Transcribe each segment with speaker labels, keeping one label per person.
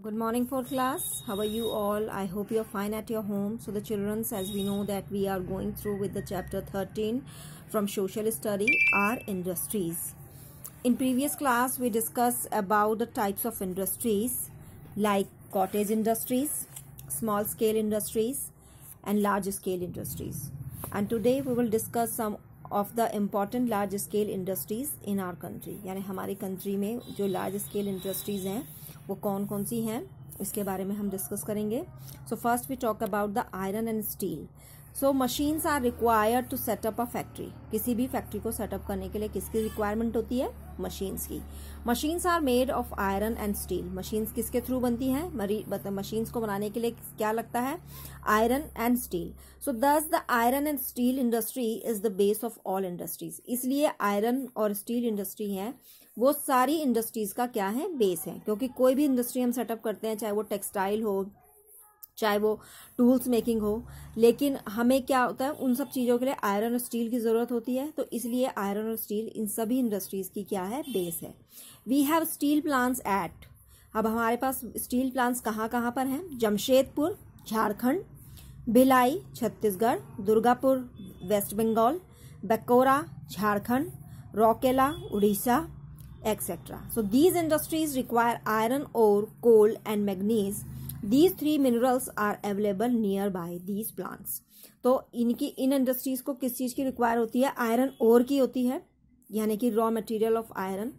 Speaker 1: Good morning for class. How are you all? I hope you're fine at your home. So the childrens, as we know that we are going through with the chapter 13 from social study, are industries. In previous class, we discussed about the types of industries like cottage industries, small scale industries and large scale industries. And today we will discuss some of the important large scale industries in our country. यानी हमारी country में जो large scale industries हैं वो कौन कौन सी हैं इसके बारे में हम डिस्कस करेंगे so first we talk about the iron and steel so machines are required to set up a factory किसी भी फैक्ट्री को सेटअप करने के लिए किसकी रिक्वायरमेंट होती है मशीन्स की machines are made of iron and steel machines किसके थ्रू बनती हैं मशीन्स को बनाने के लिए क्या लगता है iron and steel so thus the iron and steel industry is the base of all industries इसलिए आयरन और स्टील इंडस्ट्री है वो सारी इंडस्ट्रीज़ का क्या है बेस है क्योंकि कोई भी इंडस्ट्री हम सेटअप करते हैं चाहे वो टेक्सटाइल हो चाहे वो टूल्स मेकिंग हो लेकिन हमें क्या होता है उन सब चीज़ों के लिए आयरन और स्टील की ज़रूरत होती है तो इसलिए आयरन और स्टील इन सभी इंडस्ट्रीज़ की क्या है बेस है we have steel plants at अब हमारे पास स्टील प्लांट्स कहाँ कहाँ पर हैं Jamshedpur Jharkhand Bhilai Chhattisgarh Durgapur West Bengal Bokaro Jharkhand Rourkela Orissa etc. So these industries require iron ore, coal and manganese. These three minerals are available nearby these plants. तो इनकी इन इंडस्ट्रीज को किस चीज़ की रिक्वायर होती है आयरन ओर की होती है यानी कि raw material of iron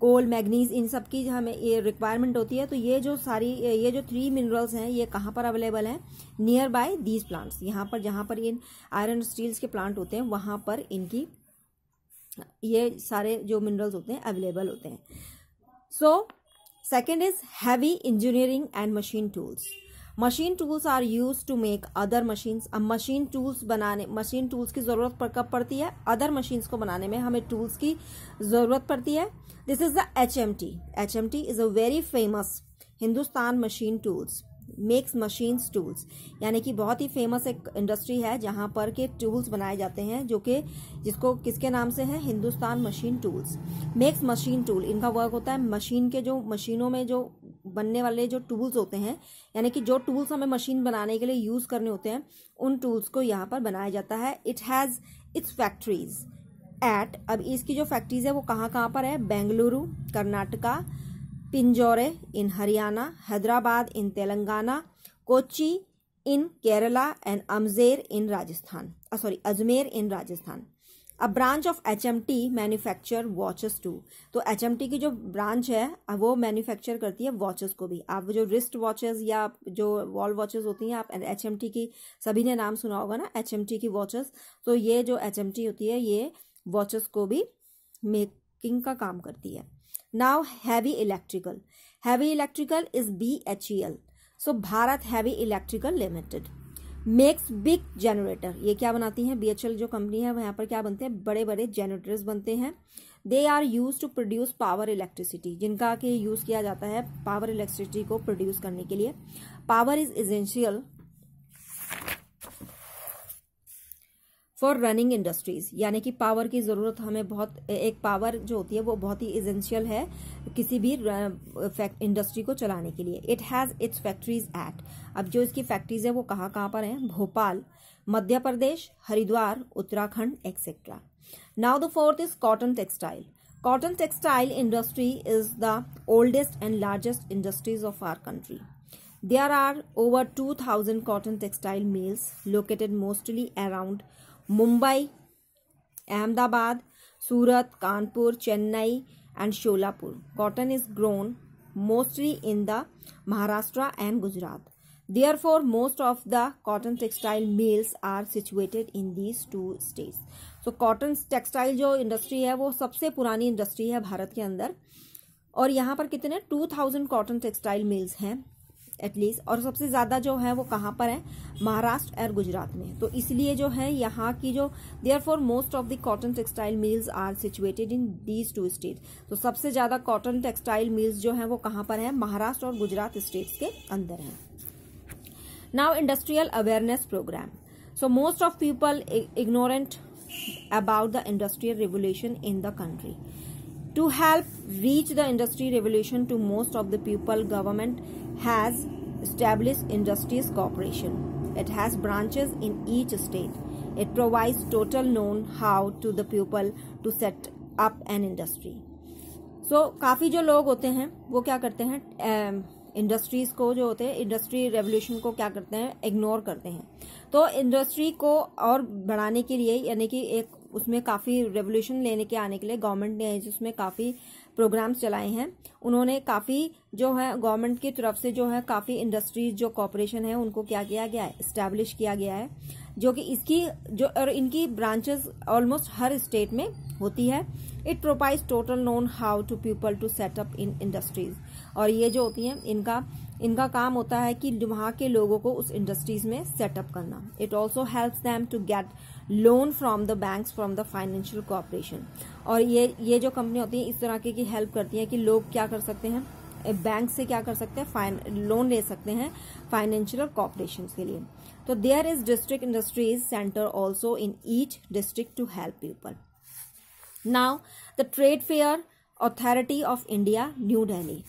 Speaker 1: coal manganese इन सब की हमें ये रिक्वायरमेंट होती है तो ये जो सारी ये जो थ्री मिनरल्स हैं ये कहाँ पर अवेलेबल हैं नियर बाय दीज प्लांट्स यहाँ पर जहाँ पर इन आयरन स्टील्स के प्लांट होते हैं वहाँ पर इनकी ये सारे जो मिनरल्स होते हैं अवेलेबल होते हैं so second is heavy engineering and machine tools machine tools are use to make other machines अब मशीन टूल्स बनाने मशीन टूल्स की जरूरत पर कब पड़ती है अदर मशीन्स को बनाने में हमें टूल्स की जरूरत पड़ती है this is the H M T H M T is a very famous Hindustan machine tools makes machines tools यानी कि बहुत ही फेमस एक इंडस्ट्री है जहां पर के टूल्स बनाए जाते हैं जो कि जिसको किसके नाम से है Hindustan machine tools makes machine tool इनका वर्क होता है मशीन के जो मशीनों में जो बनने वाले जो टूल्स होते हैं यानी कि जो टूल्स हमें मशीन बनाने के लिए यूज़ करने होते हैं उन टूल्स को यहाँ पर बनाया जाता है it has its factories at अब इसकी जो फैक्ट्रीज है वो कहाँ कहाँ पर है Bengaluru Karnataka Pinjore in Haryana Hyderabad in Telangana Kochi in Kerala and Amjer in Rajasthan sorry Ajmer in Rajasthan a branch of H M T manufacture watches too तो एच एम टी की जो ब्रांच है वो मैन्युफैक्चर करती है वॉचेस को भी आप जो रिस्ट वॉचेस या जो वॉल वॉचेस होती हैं आप एच एम टी की सभी ने नाम सुना होगा ना एच एम टी की वॉचेस तो ये जो एच एम टी होती है ये वॉचेस को भी मेकिंग का काम करती है heavy electrical heavy electrical is B H E L so Bharat heavy electrical limited makes big generator ये क्या बनाती एच बीएचएल e जो कंपनी है वहाँ पर क्या बनते हैं बड़े बड़े जनरेटर्स बनते हैं they are use to produce power electricity जिनका के यूज़ किया जाता है पावर इलेक्ट्रिसिटी को प्रोड्यूस करने के लिए power is essential for running industries यानी कि पावर की जरूरत हमें बहुत एक पावर जो होती है वो बहुत ही इजेंशियल है किसी भी इंडस्ट्री को चलाने के लिए it has its factories at अब जो इसकी फैक्ट्रीज है वो कहाँ कहाँ पर है Bhopal Madhya Pradesh Haridwar Uttarakhand etcetera now the fourth is cotton textile cotton textile industry is the oldest and largest industries of our country there are over two thousand cotton textile mills located mostly around Mumbai Ahmedabad Surat Kanpur Chennai and Sholapur cotton is grown mostly in the Maharashtra and Gujarat therefore most of the cotton textile mills are situated in these two states so cotton textile जो industry है वो सबसे पुरानी industry है भारत के अंदर और यहाँ पर कितने two thousand cotton textile mills हैं एटलीस्ट और सबसे ज़्यादा जो है वो कहाँ पर है महाराष्ट्र और गुजरात में तो इसलिए जो है यहाँ की जो therefore most of the cotton textile mills are situated in these two state तो सबसे ज़्यादा कॉटन टेक्सटाइल मिल्स जो है वो कहाँ पर है महाराष्ट्र और गुजरात स्टेट के अंदर है now industrial awareness program so most of people ignorant about the industrial revolution in the country to help reach the industry revolution to most of the people government has established industries corporation. It has branches in each state. It provides total known how to the people to set up an industry. so, काफ़ी जो लोग होते हैं वो क्या करते हैं industries को जो होते हैं इंडस्ट्री रेवोल्यूशन को क्या करते हैं इग्नोर करते हैं तो इंडस्ट्री को और बढ़ाने के लिए यानी कि एक उसमें काफ़ी रेवोल्यूशन लेने के आने के लिए गवर्नमेंट ने जिसमें काफ़ी प्रोग्राम्स चलाए हैं उन्होंने काफ़ी जो है गवर्नमेंट की तरफ से जो है काफ़ी इंडस्ट्रीज जो कॉरपोरेशन है उनको क्या किया गया है इस्टेब्लिश किया गया है जो कि इसकी जो और इनकी ब्रांचेस ऑलमोस्ट हर स्टेट में होती है it provides total known how to people to set up in industries और ये जो होती हैं इनका इनका काम होता है कि वहाँ के लोगों को उस इंडस्ट्रीज में सेटअप करना it also help them to get loan from the bank from the financial corporation और ये ये जो कंपनी होती है इस तरह की, हेल्प करती है कि लोग क्या कर सकते हैं बैंक से क्या कर सकते हैं लोन ले सकते हैं फाइनेंशियल और कॉपरेशन के लिए तो there is district industries centre also in each district to help people now the trade fair authority of India New Delhi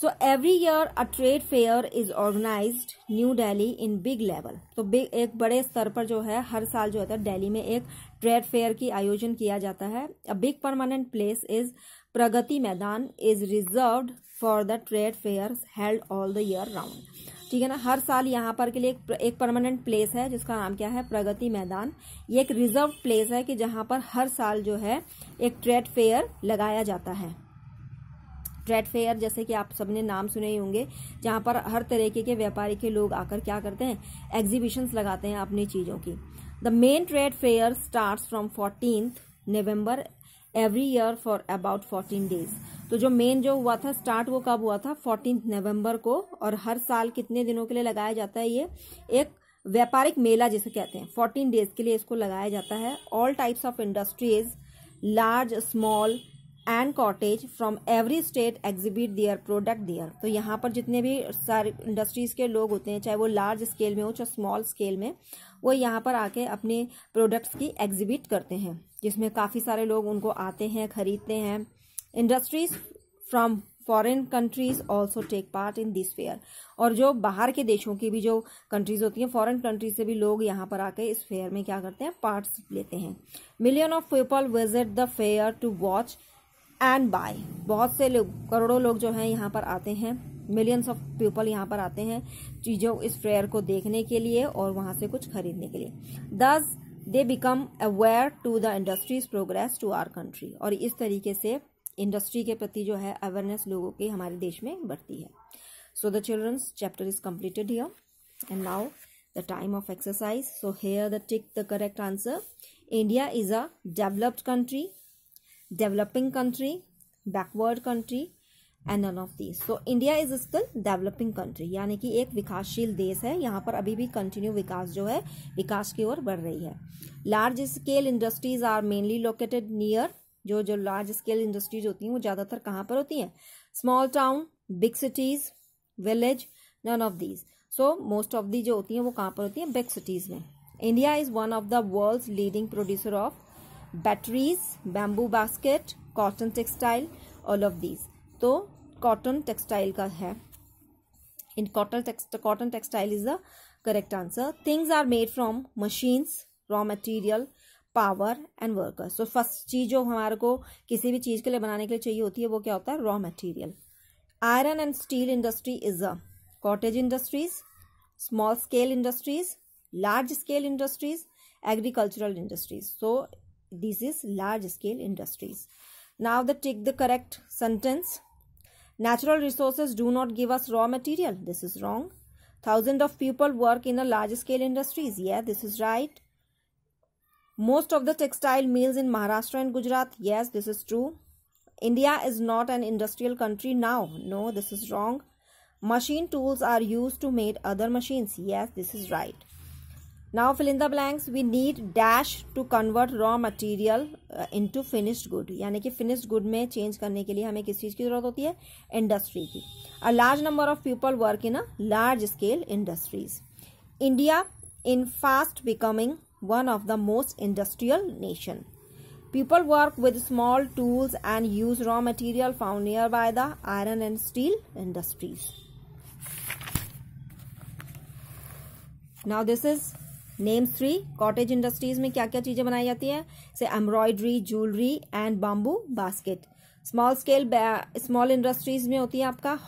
Speaker 1: so every year a trade fair is organise New Delhi in big level तो big एक बड़े स्तर पर जो है हर साल जो होता है डेली में एक ट्रेड फेयर की आयोजन किया जाता है a big permanent place is Pragati Maidan is reserve for the trade fair held all the year round ठीक है ना हर साल यहाँ पर के लिए एक, एक परमानेंट प्लेस है जिसका नाम क्या है प्रगति मैदान ये एक रिजर्व प्लेस है कि जहाँ पर हर साल जो है एक ट्रेड फेयर लगाया जाता है ट्रेड फेयर जैसे कि आप सबने नाम सुने ही होंगे जहाँ पर हर तरीके के व्यापारी के लोग आकर क्या करते हैं एग्जीबिशंस लगाते हैं अपनी चीज़ों की the main trade fair start from fourteen November every year for about fourteen days तो जो मेन जो हुआ था स्टार्ट वो कब हुआ था फोर्टीन नवम्बर को और हर साल कितने दिनों के लिए लगाया जाता है ये एक व्यापारिक मेला जिसे कहते हैं फोर्टीन डेज के लिए इसको लगाया जाता है all types of industries large small and cottage from every state exhibit their product their तो यहाँ पर जितने भी सारे इंडस्ट्रीज़ के लोग होते हैं चाहे वो लार्ज स्केल में हो चाहे स्मॉल स्केल में वो यहाँ पर आके अपने प्रोडक्ट्स की एग्जिबिट करते हैं जिसमें काफ़ी सारे लोग उनको आते हैं खरीदते हैं industries from foreign countries also take part in this fair और जो बाहर के देशों की भी जो कंट्रीज होती हैं फॉरेन कंट्रीज से भी लोग यहाँ पर आके इस फेयर में क्या करते हैं पार्ट्स लेते हैं million of people visit the fair to watch and buy बहुत से लोग करोड़ों लोग जो हैं यहाँ पर आते हैं मिलियंस ऑफ पीपल यहाँ पर आते हैं चीज़ों इस प्रेयर को देखने के लिए और वहां से कुछ खरीदने के लिए thus they become aware to the industries progress to our country और इस तरीके से इंडस्ट्री के प्रति जो है अवेयरनेस लोगों की हमारे देश में बढ़ती है so the children's chapter is completed here and now the time of exercise so here the tick the correct answer India is a developed country developing country backward country and none of these so India is still developing country यानी कि एक विकासशील देश है यहाँ पर अभी भी कंटिन्यू विकास जो है विकास की ओर बढ़ रही है large scale industries are mainly located near जो जो लार्ज स्केल इंडस्ट्रीज होती हैं वो ज़्यादातर कहाँ पर होती हैं small town big cities village none of these so most of the जो होती हैं वो कहाँ पर होती हैं बिग सिटीज़ में India is one of the world leading producer of batteries bamboo basket cotton textile all of these तो कॉटन टेक्सटाइल का है in cotton text cotton textile is the correct answer things are made from machines raw material power and worker so first चीज जो हमारे को किसी भी चीज के लिए बनाने के लिए चाहिए होती है वो क्या होता है raw material iron and steel industry is a cottage industries small scale industries large scale industries agricultural industries so this is large scale industries now the take the correct sentence natural resources do not give us raw material this is wrong thousand of people work in a large scale industries yeah this is right most of the textile mills in maharashtra and gujarat yes this is true india is not an industrial country now no this is wrong machine tools are used to make other machines yes this is right now fill in the blanks. We need dash to convert raw material uh, into finished good. यानी कि finished good में change करने के लिए हमें किस चीज़ की ज़रूरत होती है Industry की A large number of people work in a large scale industries. India in fast becoming one of the most industrial nation. People work with small tools and use raw material found nearby the iron and steel industries. Now this is name three cottage industries में क्या क्या चीजें बनाई जाती हैं से embroidery jewellery and bamboo basket small scale small industries में होती है आपका